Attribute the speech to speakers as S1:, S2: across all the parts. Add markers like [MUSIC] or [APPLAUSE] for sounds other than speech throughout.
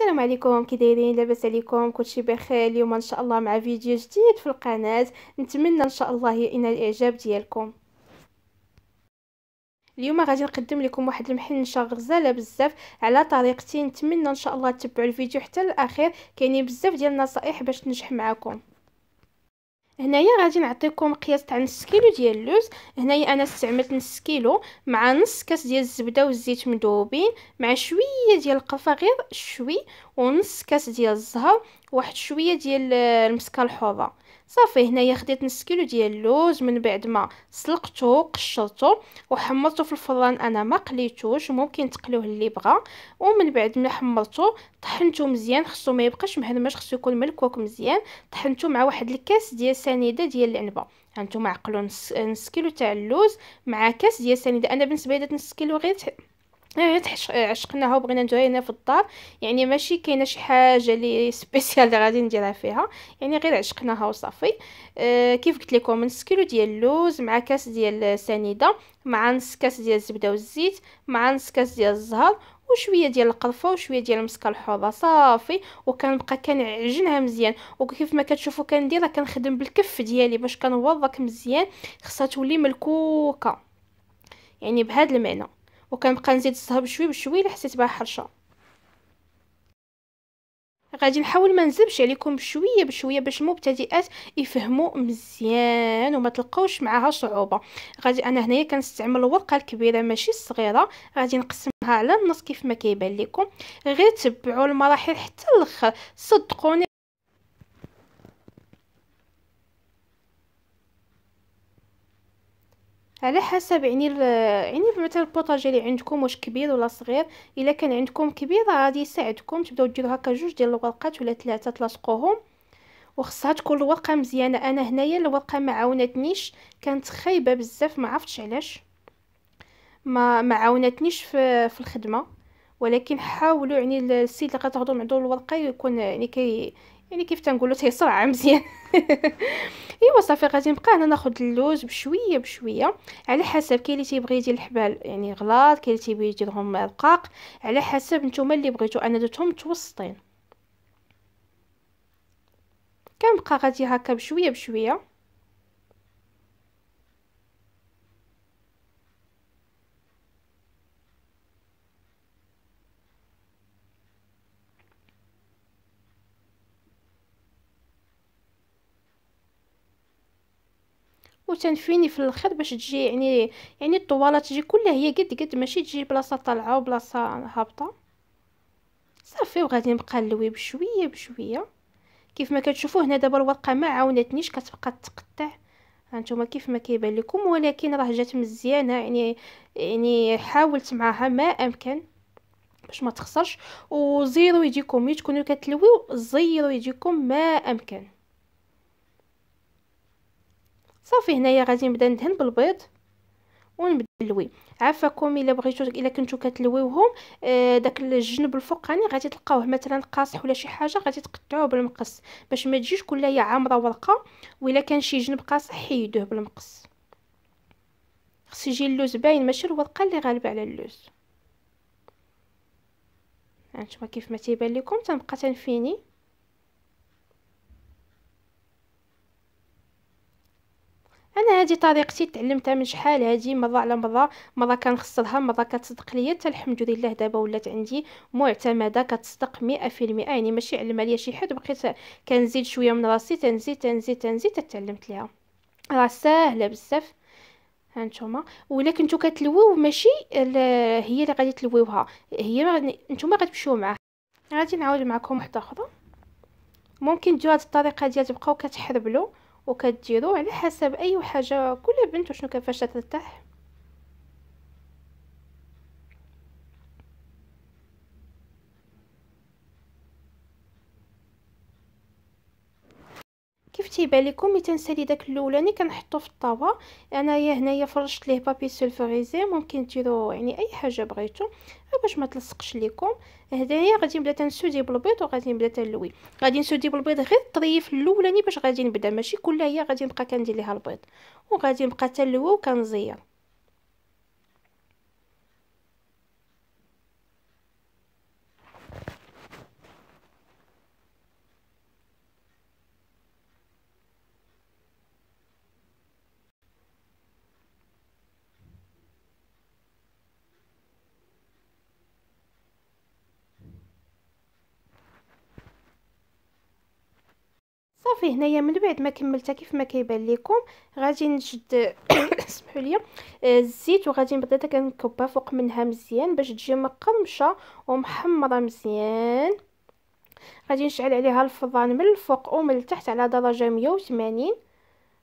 S1: السلام عليكم كي دايرين لاباس عليكم كلشي بخير اليوم ان شاء الله مع فيديو جديد في القناه نتمنى ان شاء الله ينال الاعجاب ديالكم اليوم غادي نقدم لكم واحد المحنشه غزاله بزاف على طريقتي نتمنى ان شاء الله تتبعوا الفيديو حتى الاخير كاينين بزاف ديال النصائح باش تنجح معكم هنايا غادي نعطيكم قياس تاع نص كيلو ديال اللوز هنايا انا استعملت نص كيلو مع نص كاس ديال الزبده والزيت مذوبين مع شويه ديال القرفه غير شوي ونص كاس ديال الزهر واحد شويه ديال المسكه الحوضه صافي هنايا خديت نص كيلو ديال اللوز من بعد ما سلقته قشرته وحمرته في الفران انا ما قليتوش ممكن تقلوه اللي بغى ومن بعد ما حمرته طحنته مزيان خصو ما يبقاش مهرمش خصو يكون ملكوك مزيان طحنته مع واحد الكاس ديال سنيده ديال العنبه هانتوما عقلوا نص كيلو تاع اللوز مع كاس ديال سنيده انا بالنسبه لي درت نص كيلو غير إيه، عشقناها وبغينا نديرها هنا في الدار يعني ماشي كاينه شي حاجه لي سبيسيال اللي [LAUGHS] غادي نديرها فيها يعني غير عشقناها وصافي أه كيف قلت لكم نص كيلو ديال اللوز مع كاس ديال السنيده مع نص كاس ديال الزبده والزيت مع نص كاس ديال الزهر وشويه ديال القرفه وشويه ديال المسكه الحوضه صافي وكنبقى كنعجنها مزيان وكيف ما كتشوفوا كندير كنخدم بالكف ديالي باش كنوضك مزيان خصها تولي ملكوكه يعني بهذا المعنى وكنبقى نزيد الصهب شوي بشوي الا حسيت بها حرشه غادي نحاول ما نزبش عليكم بشويه بشويه باش المبتدئات يفهموا مزيان وما تلقاوش معاها صعوبه غادي انا هنايا كنستعمل الورقه الكبيره ماشي الصغيره غادي نقسمها على النص كيف ما كيبان لكم غير تبعوا المراحل حتى الاخر صدقوني على حسب يعني يعني مثلا البوطاجي اللي عندكم واش كبير ولا صغير الا كان عندكم كبير غادي يساعدكم تبداو ديروا هكا جوج ديال الورقات ولا ثلاثه تلاصقوهم وخصها تكون الورقه مزيانه انا هنايا الورقه ما عاونتنيش كانت خايبه بزاف ما عرفتش علاش ما ما عاونتنيش في, في الخدمه ولكن حاولوا يعني السيد اللي غتاخذوا معدو الورقه يكون يعني كي يعني كيف تنقولوا تيصرع مزيان [LAUGHS] ايوا صافي غادي نبقى انا ناخذ اللوز بشويه بشويه على حسب كاين اللي تيبغي يدير الحبال يعني غلاط كاين اللي تيبغي يديرهم رقاق على حسب نتوما اللي بغيتو انا درتهم متوسطين كنبقى غادي هكا بشويه بشويه وتنفيني في الاخر باش تجي يعني يعني الطوالات تجي كلها هي قد قد ماشي تجي بلاصه طالعه وبلاصه هابطه صافي وغادي نبقى نلوي بشويه بشويه كيف ما كتشوفوا هنا دابا الورقه ما عاونتنيش كتبقى تقطع هانتوما كيف ما كيبان لكم ولكن راه جات مزيانه يعني يعني حاولت معاها ما امكن باش ما تخسرش وزيرو يجيكم ملي تكونوا كتلويو زيرو يجيكم ما امكن صافي هنايا غادي نبدا ندهن بالبيض ونبدا نلوي عفاكم الا بغيتو الا كنتو كتلويوهم آه داك الجنب الفوقاني غادي تلقاوه مثلا قاصح ولا شي حاجه غادي تقطعوه بالمقص باش ما تجيش كلها عامره ورقه ولا كان شي جنب قاصح حيدوه بالمقص خص يجي اللوز باين ماشي الورقه اللي غالبه على اللوز هانتوما كيف ما تيبان لكم تنبقى تنفيني هذه طريقتي تعلمتها من شحال هذه مره على مره مره كنخسرها مره كتصدق ليا حتى الحمد لله دابا ولات عندي معتمده كتصدق 100% يعني ماشي علمها ليا شي حد بقيت كنزيد شويه من راسي تنزيد تنزيد تنزيد تعلمت ليها راه ساهله بزاف هانتوما ولا كنتو كتلويو ماشي هي اللي غادي تلويوها هي نتوما غتمشيو معاها غادي نعاود معكم وحده اخرى ممكن ديروا هذه الطريقه ديال تبقاو كتحربلو وكتديروا على حسب اي حاجه كل بنت شنو كيفاش ترتاح شفتي بالكم ملي تنسالي داك الاولاني كنحطو في الطاوه انايا هنايا فرشت ليه بابي سولفوريزي ممكن ديرو يعني اي حاجه بغيتو أه، باش ما تلصقش ليكم هدايا غادي نبدا تنسودي بالبيض وغادي نبدا تنلوي غادي نسودي بالبيض غير الطريف الاولاني باش غادي نبدا ماشي كلها هي غادي نبقى كندير ليها البيض وغادي نبقى تنلوي وكنزير صافي هنايا من بعد ما كملتها كيف ما كيبان لكم غادي نشد [COUGHS] اسمحوا لي آه، الزيت وغادي نبدا كنكبها فوق منها مزيان باش تجي مقرمشه ومحمره مزيان غادي نشعل عليها الفضان من الفوق ومن التحت على درجه 180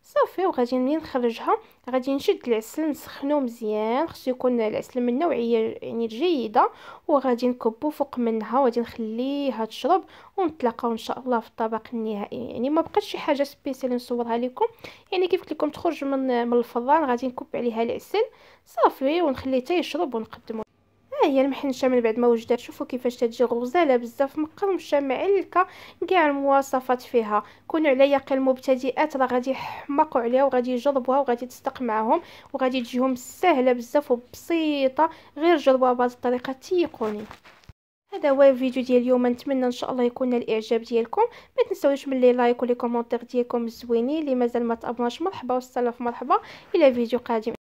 S1: صافي وغادي منين نخرجها غادي نشد العسل نسخنو مزيان خصو يكون العسل من نوعيه يعني جيده وغادي نكبو فوق منها وغادي نخليها تشرب ونتلاقاو ان شاء الله في الطبق النهائي يعني ما بقاش شي حاجه سبيسيال نصورها لكم يعني كيف قلت لكم تخرج من من الفران غادي نكب عليها العسل صافي ونخليه حتى يشرب ونقدمو هي المحنشه من بعد ما وجدات شوفوا كيفاش تجي غزاله بزاف مقرمشه معلكة كاع المواصفات فيها كونوا على يقين المبتدئات راه غادي يحمقوا عليها وغادي يجربوها وغادي تصدق معاهم وغادي تجيهم سهله بزاف وبسيطه غير جربوها بهذه الطريقه تيقوني هذا هو الفيديو ديال اليوم نتمنى ان شاء الله يكون الاعجاب ديالكم ما تنساوش من لي لايك ولي كومونتير ديالكم الزوينين اللي مازال ما تابوناش مرحبا والسلام مرحبا الى فيديو قادم